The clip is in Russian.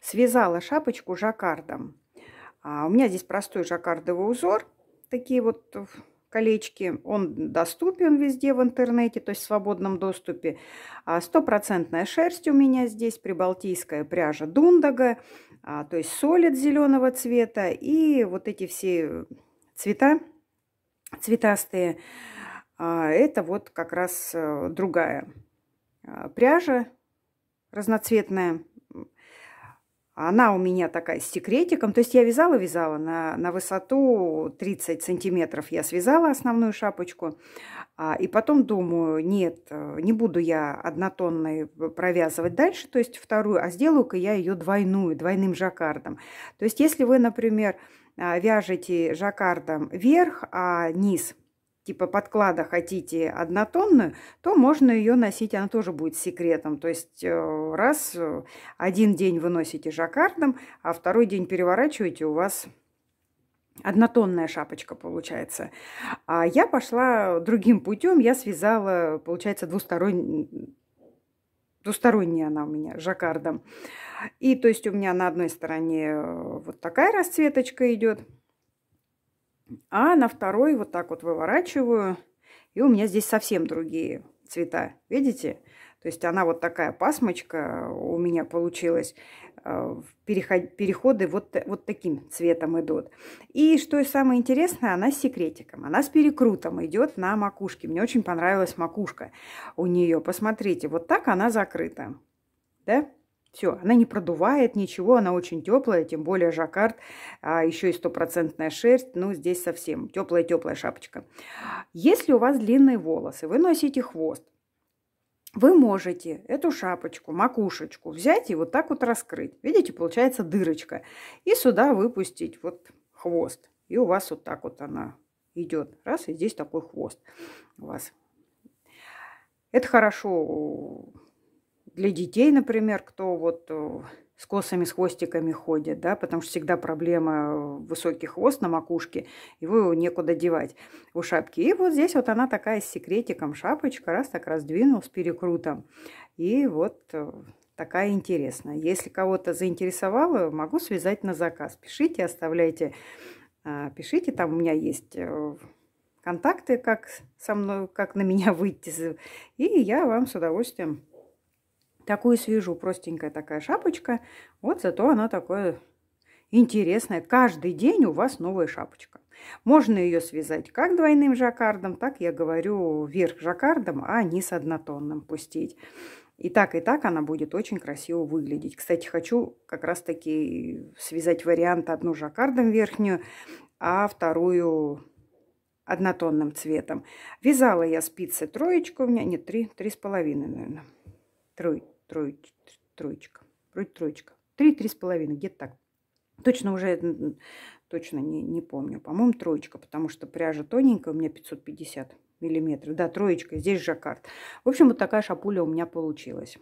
Связала шапочку жаккардом. А у меня здесь простой жаккардовый узор. Такие вот колечки. Он доступен везде в интернете, то есть в свободном доступе. А, стопроцентная шерсть у меня здесь, прибалтийская пряжа дундага, а, то есть солид зеленого цвета. И вот эти все цвета, цветастые, а, это вот как раз э, другая пряжа разноцветная. Она у меня такая с секретиком. То есть я вязала-вязала на, на высоту 30 сантиметров. Я связала основную шапочку. А, и потом думаю, нет, э, не буду я однотонной э, провязывать дальше, то есть вторую, а сделаю-ка я ее двойную, двойным жаккардом. То есть если вы, например, а, вяжете жаккардом вверх, а низ типа подклада хотите однотонную, то можно ее носить, она тоже будет секретом. То есть э, раз э, один день вы носите жаккардом, а второй день переворачиваете, у вас однотонная шапочка получается. А я пошла другим путем, я связала, получается, двусторонний двусторонняя она у меня жаккардом. И то есть у меня на одной стороне э, вот такая расцветочка идет – а на второй вот так вот выворачиваю. И у меня здесь совсем другие цвета. Видите? То есть она вот такая пасмочка у меня получилась. Э, Переход, переходы вот, вот таким цветом идут. И что самое интересное, она с секретиком. Она с перекрутом идет на макушке. Мне очень понравилась макушка у нее. Посмотрите, вот так она закрыта. Да? Все, она не продувает ничего, она очень теплая, тем более жаккард, а еще и стопроцентная шерсть, ну здесь совсем теплая-теплая шапочка. Если у вас длинные волосы, вы носите хвост, вы можете эту шапочку, макушечку взять и вот так вот раскрыть. Видите, получается дырочка. И сюда выпустить вот хвост. И у вас вот так вот она идет. Раз, и здесь такой хвост у вас. Это хорошо для детей, например, кто вот э, с косами, с хвостиками ходит, да, потому что всегда проблема высокий хвост на макушке, его некуда девать у шапки. И вот здесь вот она такая с секретиком шапочка, раз так раздвинул с перекрутом. И вот э, такая интересная. Если кого-то заинтересовало, могу связать на заказ. Пишите, оставляйте, а, пишите, там у меня есть э, контакты, как со мной, как на меня выйти. И я вам с удовольствием Такую свяжу, простенькая такая шапочка. Вот зато она такое интересная Каждый день у вас новая шапочка. Можно ее связать как двойным жаккардом, так я говорю вверх жаккардом, а низ однотонным пустить. И так, и так она будет очень красиво выглядеть. Кстати, хочу как раз-таки связать вариант одну жаккардом верхнюю, а вторую однотонным цветом. Вязала я спицы троечку, у меня нет, три, три с половиной, наверное трой, трой, троечка, вроде троечка. Три, три с половиной, где-то так. Точно уже, точно не, не помню. По-моему, троечка, потому что пряжа тоненькая, у меня 550 миллиметров. Да, троечка, здесь жаккард. В общем, вот такая шапуля у меня получилась.